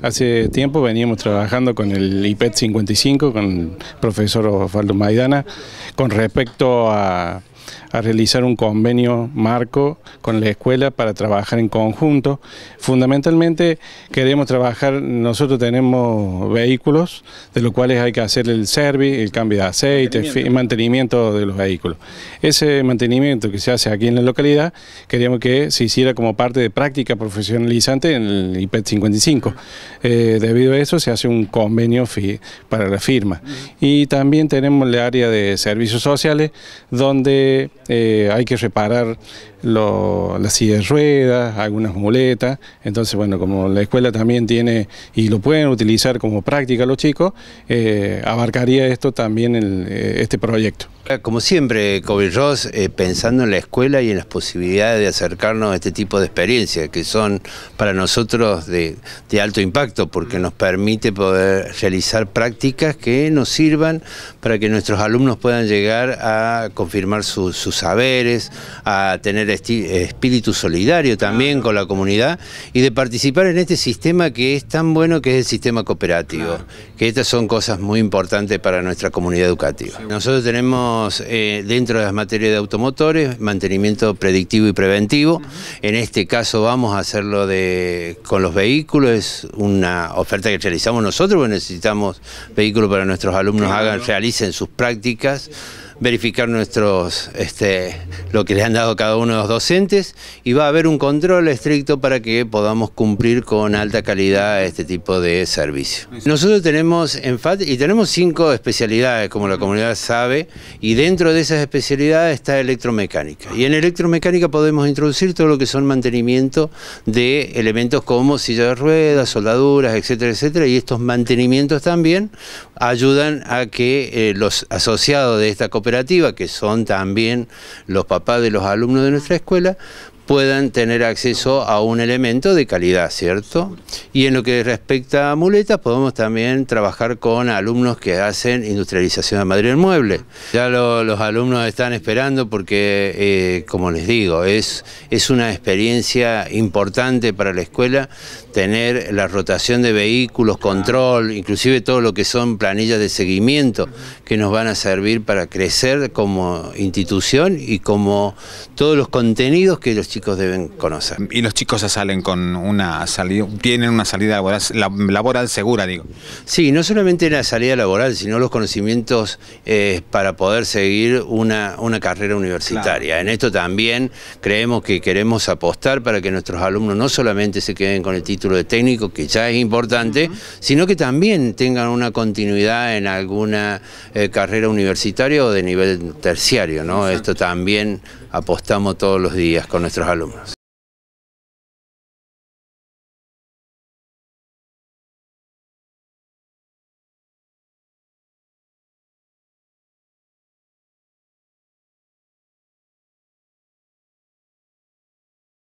Hace tiempo veníamos trabajando con el IPET 55, con el profesor Osvaldo Maidana, con respecto a a realizar un convenio marco con la escuela para trabajar en conjunto. Fundamentalmente queremos trabajar, nosotros tenemos vehículos, de los cuales hay que hacer el service, el cambio de aceite, mantenimiento. el mantenimiento de los vehículos. Ese mantenimiento que se hace aquí en la localidad, queríamos que se hiciera como parte de práctica profesionalizante en el IPET 55. Eh, debido a eso se hace un convenio para la firma. Y también tenemos el área de servicios sociales, donde eh, hay que reparar las sillas de ruedas, algunas muletas. Entonces, bueno, como la escuela también tiene y lo pueden utilizar como práctica los chicos, eh, abarcaría esto también el, eh, este proyecto. Como siempre, COVID Ross, pensando en la escuela y en las posibilidades de acercarnos a este tipo de experiencias que son para nosotros de alto impacto porque nos permite poder realizar prácticas que nos sirvan para que nuestros alumnos puedan llegar a confirmar su sus saberes, a tener espíritu solidario también con la comunidad y de participar en este sistema que es tan bueno que es el sistema cooperativo, que estas son cosas muy importantes para nuestra comunidad educativa. Nosotros tenemos eh, dentro de las materias de automotores mantenimiento predictivo y preventivo, en este caso vamos a hacerlo de, con los vehículos, es una oferta que realizamos nosotros, necesitamos vehículos para nuestros alumnos hagan, realicen sus prácticas verificar nuestros, este, lo que le han dado cada uno de los docentes y va a haber un control estricto para que podamos cumplir con alta calidad este tipo de servicio. Nosotros tenemos en FAT y tenemos cinco especialidades, como la comunidad sabe, y dentro de esas especialidades está electromecánica. Y en electromecánica podemos introducir todo lo que son mantenimiento de elementos como silla de ruedas, soldaduras, etcétera, etcétera, y estos mantenimientos también ayudan a que eh, los asociados de esta cooperación que son también los papás de los alumnos de nuestra escuela, puedan tener acceso a un elemento de calidad, ¿cierto? Y en lo que respecta a muletas, podemos también trabajar con alumnos que hacen industrialización de madera mueble. Ya los alumnos están esperando porque, eh, como les digo, es, es una experiencia importante para la escuela tener la rotación de vehículos, control, inclusive todo lo que son planillas de seguimiento que nos van a servir para crecer como institución y como todos los contenidos que los chicos deben conocer. Y los chicos ya salen con una salida, tienen una salida laboral, laboral segura, digo. Sí, no solamente la salida laboral, sino los conocimientos eh, para poder seguir una, una carrera universitaria. En esto también creemos que queremos apostar para que nuestros alumnos no solamente se queden con el título de técnico, que ya es importante, sino que también tengan una continuidad en alguna eh, carrera universitaria o de nivel terciario, ¿no? Esto también apostamos todos los días con nuestros alumnos.